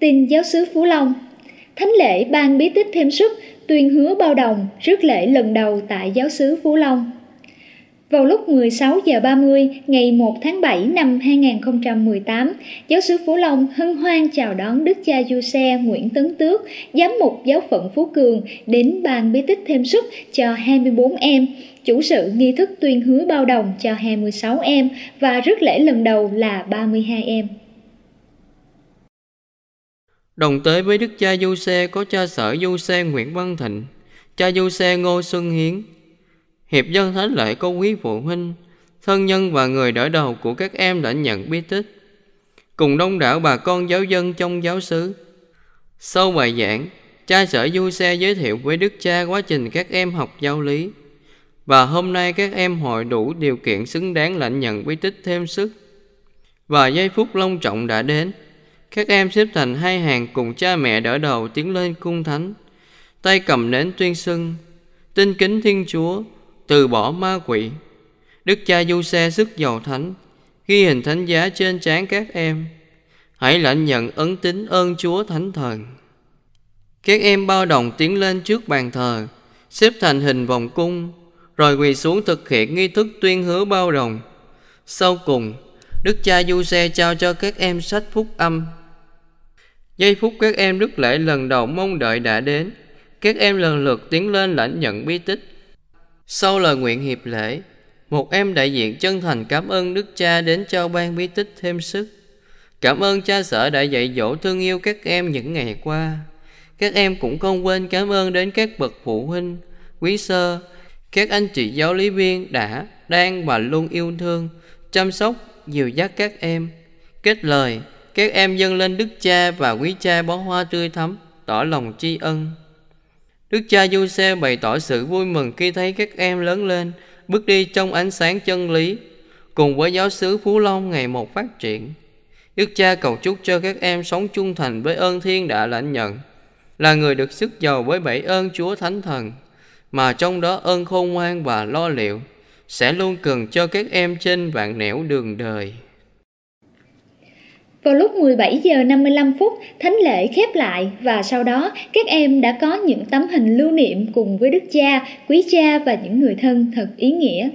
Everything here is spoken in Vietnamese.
Tin giáo sứ Phú Long Thánh lễ ban bí tích thêm sức tuyên hứa bao đồng rước lễ lần đầu tại giáo xứ Phú Long. Vào lúc 16 giờ 30 ngày 1 tháng 7 năm 2018, giáo xứ Phú Long hân hoan chào đón Đức cha Giuse Nguyễn Tấn Tước, giám mục giáo phận Phú Cường đến ban bí tích thêm sức cho 24 em, chủ sự nghi thức tuyên hứa bao đồng cho 26 em và rước lễ lần đầu là 32 em. Đồng tới với đức cha du xe có cha sở du xe Nguyễn Văn Thịnh, cha du xe Ngô Xuân Hiến. Hiệp dân thánh lễ có quý phụ huynh, thân nhân và người đỡ đầu của các em đã nhận bí tích, cùng đông đảo bà con giáo dân trong giáo xứ. Sau bài giảng, cha sở du xe giới thiệu với đức cha quá trình các em học giáo lý, và hôm nay các em hội đủ điều kiện xứng đáng lãnh nhận bí tích thêm sức. Và giây phút long trọng đã đến, các em xếp thành hai hàng cùng cha mẹ đỡ đầu tiến lên cung thánh Tay cầm nến tuyên xưng Tin kính Thiên Chúa Từ bỏ ma quỷ Đức cha du xe sức giàu thánh Ghi hình thánh giá trên trán các em Hãy lãnh nhận ấn tín ơn Chúa Thánh Thần Các em bao đồng tiến lên trước bàn thờ Xếp thành hình vòng cung Rồi quỳ xuống thực hiện nghi thức tuyên hứa bao đồng Sau cùng Đức cha du xe trao cho các em sách phúc âm Giây phút các em rước lễ lần đầu mong đợi đã đến, các em lần lượt tiến lên lãnh nhận bí tích. Sau lời nguyện hiệp lễ, một em đại diện chân thành cảm ơn Đức Cha đến cho ban bí tích thêm sức. Cảm ơn cha sở đã dạy dỗ thương yêu các em những ngày qua. Các em cũng không quên cảm ơn đến các bậc phụ huynh, quý sơ, các anh chị giáo lý viên đã, đang và luôn yêu thương, chăm sóc, dìu dắt các em. Kết lời, các em dâng lên Đức Cha và quý Cha bó hoa tươi thắm, tỏ lòng tri ân. Đức Cha Du Xe bày tỏ sự vui mừng khi thấy các em lớn lên, bước đi trong ánh sáng chân lý, cùng với giáo xứ Phú Long ngày một phát triển. Đức Cha cầu chúc cho các em sống trung thành với ơn thiên đã lãnh nhận, là người được sức giàu với bảy ơn Chúa Thánh Thần, mà trong đó ơn khôn ngoan và lo liệu sẽ luôn cần cho các em trên vạn nẻo đường đời. Vào lúc 17 giờ 55 phút, thánh lễ khép lại và sau đó các em đã có những tấm hình lưu niệm cùng với đức cha, quý cha và những người thân thật ý nghĩa.